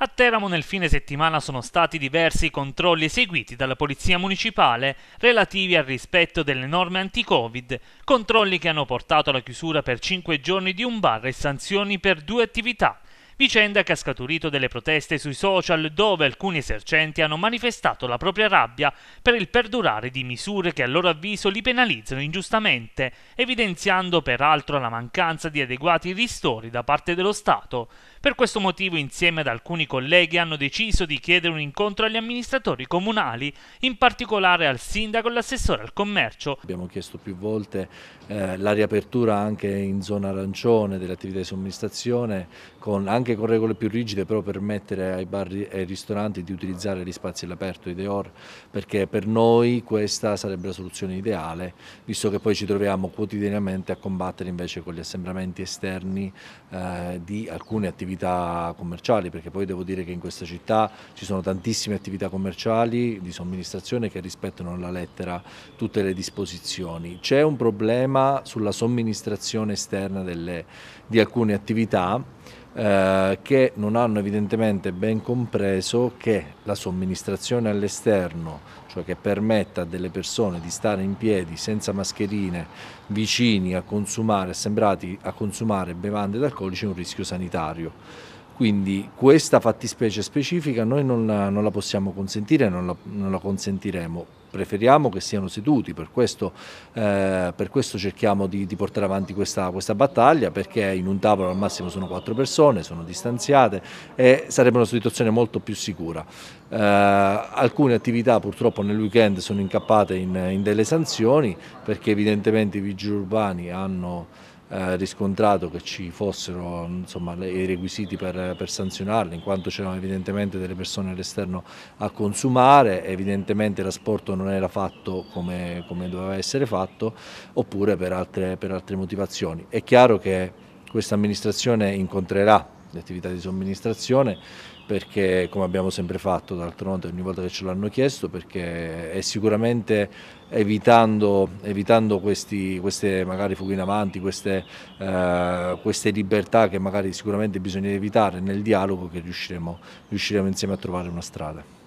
A Teramo nel fine settimana sono stati diversi controlli eseguiti dalla Polizia Municipale relativi al rispetto delle norme anti-Covid, controlli che hanno portato alla chiusura per 5 giorni di un bar e sanzioni per due attività vicenda che ha scaturito delle proteste sui social dove alcuni esercenti hanno manifestato la propria rabbia per il perdurare di misure che a loro avviso li penalizzano ingiustamente, evidenziando peraltro la mancanza di adeguati ristori da parte dello Stato. Per questo motivo insieme ad alcuni colleghi hanno deciso di chiedere un incontro agli amministratori comunali, in particolare al sindaco e all'assessore al commercio. Abbiamo chiesto più volte eh, la riapertura anche in zona arancione delle attività di somministrazione con anche anche con regole più rigide però permettere ai bar e ai ristoranti di utilizzare gli spazi all'aperto, i deor, perché per noi questa sarebbe la soluzione ideale, visto che poi ci troviamo quotidianamente a combattere invece con gli assembramenti esterni eh, di alcune attività commerciali, perché poi devo dire che in questa città ci sono tantissime attività commerciali di somministrazione che rispettano alla lettera tutte le disposizioni. C'è un problema sulla somministrazione esterna delle, di alcune attività eh, che non hanno evidentemente ben compreso che la somministrazione all'esterno, cioè che permetta a delle persone di stare in piedi senza mascherine vicini a consumare, sembrati a consumare bevande ed alcolici, è un rischio sanitario. Quindi questa fattispecie specifica noi non la, non la possiamo consentire, non la, non la consentiremo preferiamo che siano seduti, per questo, eh, per questo cerchiamo di, di, portare avanti questa, questa, battaglia perché in un tavolo al massimo sono quattro persone, sono distanziate e sarebbe una situazione molto più sicura. Eh, alcune attività purtroppo nel weekend sono incappate in, in delle sanzioni perché evidentemente i vigili urbani hanno eh, riscontrato che ci fossero insomma, i requisiti per, per, sanzionarli, in quanto c'erano evidentemente delle persone all'esterno a consumare, evidentemente l'asporto non era fatto come, come, doveva essere fatto, oppure per altre, per altre motivazioni. È chiaro che questa amministrazione incontrerà le attività di somministrazione perché come abbiamo sempre fatto d'altronde ogni volta che ce l'hanno chiesto perché è sicuramente evitando, evitando questi, queste magari fughe in avanti, queste, eh, queste, libertà che magari sicuramente bisogna evitare nel dialogo che riusciremo, riusciremo insieme a trovare una strada.